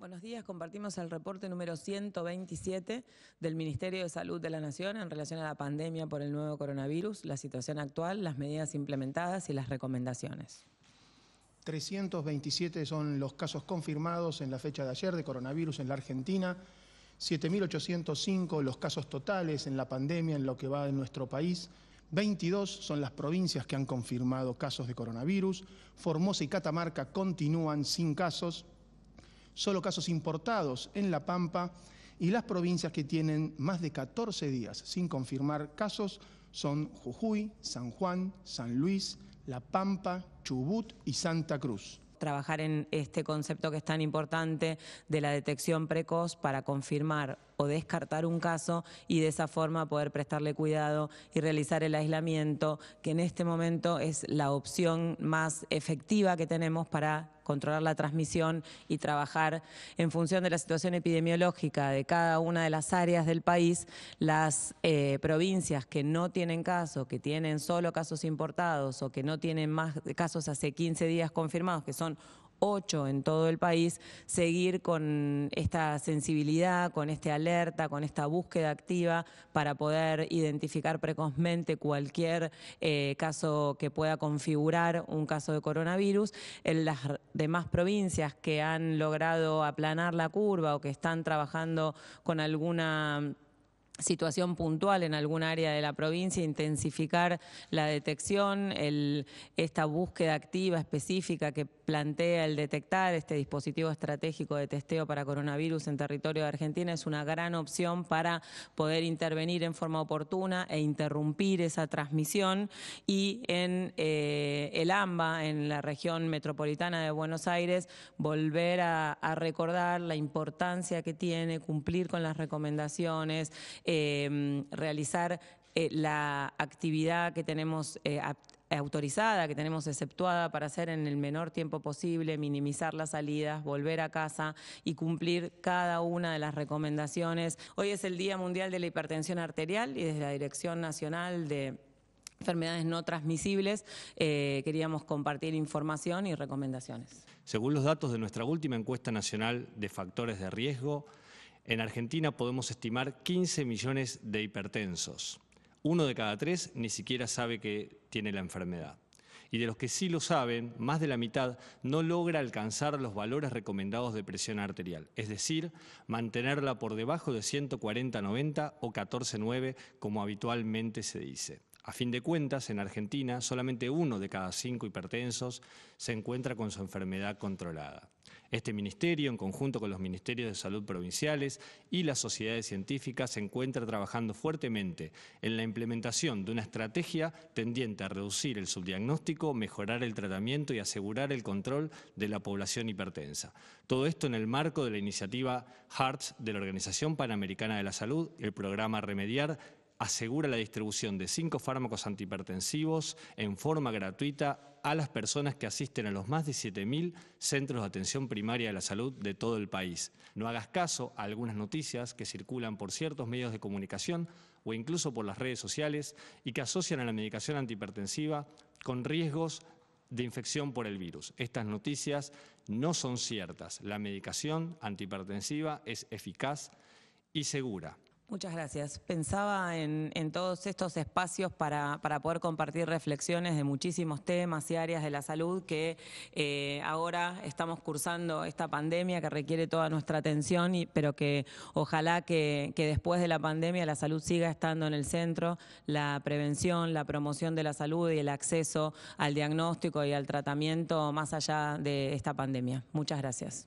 Buenos días, compartimos el reporte número 127 del Ministerio de Salud de la Nación en relación a la pandemia por el nuevo coronavirus, la situación actual, las medidas implementadas y las recomendaciones. 327 son los casos confirmados en la fecha de ayer de coronavirus en la Argentina, 7.805 los casos totales en la pandemia en lo que va en nuestro país, 22 son las provincias que han confirmado casos de coronavirus, Formosa y Catamarca continúan sin casos, solo casos importados en La Pampa y las provincias que tienen más de 14 días sin confirmar casos son Jujuy, San Juan, San Luis, La Pampa, Chubut y Santa Cruz trabajar en este concepto que es tan importante de la detección precoz para confirmar o descartar un caso y de esa forma poder prestarle cuidado y realizar el aislamiento, que en este momento es la opción más efectiva que tenemos para controlar la transmisión y trabajar en función de la situación epidemiológica de cada una de las áreas del país, las eh, provincias que no tienen caso, que tienen solo casos importados o que no tienen más casos hace 15 días confirmados, que son en todo el país, seguir con esta sensibilidad, con esta alerta, con esta búsqueda activa para poder identificar precozmente cualquier eh, caso que pueda configurar un caso de coronavirus. En las demás provincias que han logrado aplanar la curva o que están trabajando con alguna situación puntual en algún área de la provincia, intensificar la detección, esta búsqueda activa específica que plantea el detectar este dispositivo estratégico de testeo para coronavirus en territorio de Argentina es una gran opción para poder intervenir en forma oportuna e interrumpir esa transmisión y en eh, el AMBA, en la región metropolitana de Buenos Aires, volver a, recordar la importancia que tiene cumplir con las recomendaciones, eh, realizar eh, la actividad que tenemos eh, autorizada, que tenemos exceptuada para hacer en el menor tiempo posible, minimizar las salidas, volver a casa y cumplir cada una de las recomendaciones. Hoy es el Día Mundial de la Hipertensión Arterial y desde la Dirección Nacional de enfermedades no transmisibles, eh, queríamos compartir información y recomendaciones. Según los datos de nuestra última encuesta nacional de factores de riesgo, en Argentina podemos estimar 15 millones de hipertensos uno de cada tres ni siquiera sabe que tiene la enfermedad. Y de los que sí lo saben, más de la mitad no logra alcanzar los valores recomendados de presión arterial, es decir, mantenerla por debajo de 140-90 o 149 como habitualmente se dice. A fin de cuentas, en Argentina, solamente uno de cada cinco hipertensos se encuentra con su enfermedad controlada. Este ministerio, en conjunto con los ministerios de salud provinciales y las sociedades científicas, se encuentra trabajando fuertemente en la implementación de una estrategia tendiente a reducir el subdiagnóstico, mejorar el tratamiento y asegurar el control de la población hipertensa. Todo esto en el marco de la iniciativa HEARTS de la Organización Panamericana de la Salud, el programa Remediar asegura la distribución de cinco fármacos antihipertensivos en forma gratuita a las personas que asisten a los más de 7.000 centros de atención primaria de la salud de todo el país. No hagas caso a algunas noticias que circulan por ciertos medios de comunicación o incluso por las redes sociales y que asocian a la medicación antihipertensiva con riesgos de infección por el virus. Estas noticias no son ciertas. La medicación antihipertensiva es eficaz y segura. Muchas gracias. Pensaba en, todos estos espacios para, poder compartir reflexiones de muchísimos temas y áreas de la salud que eh, ahora estamos cursando esta pandemia que requiere toda nuestra atención, y, pero que ojalá que, después de la pandemia la salud siga estando en el centro, la prevención, la promoción de la salud y el acceso al diagnóstico y al tratamiento más allá de esta pandemia. Muchas gracias.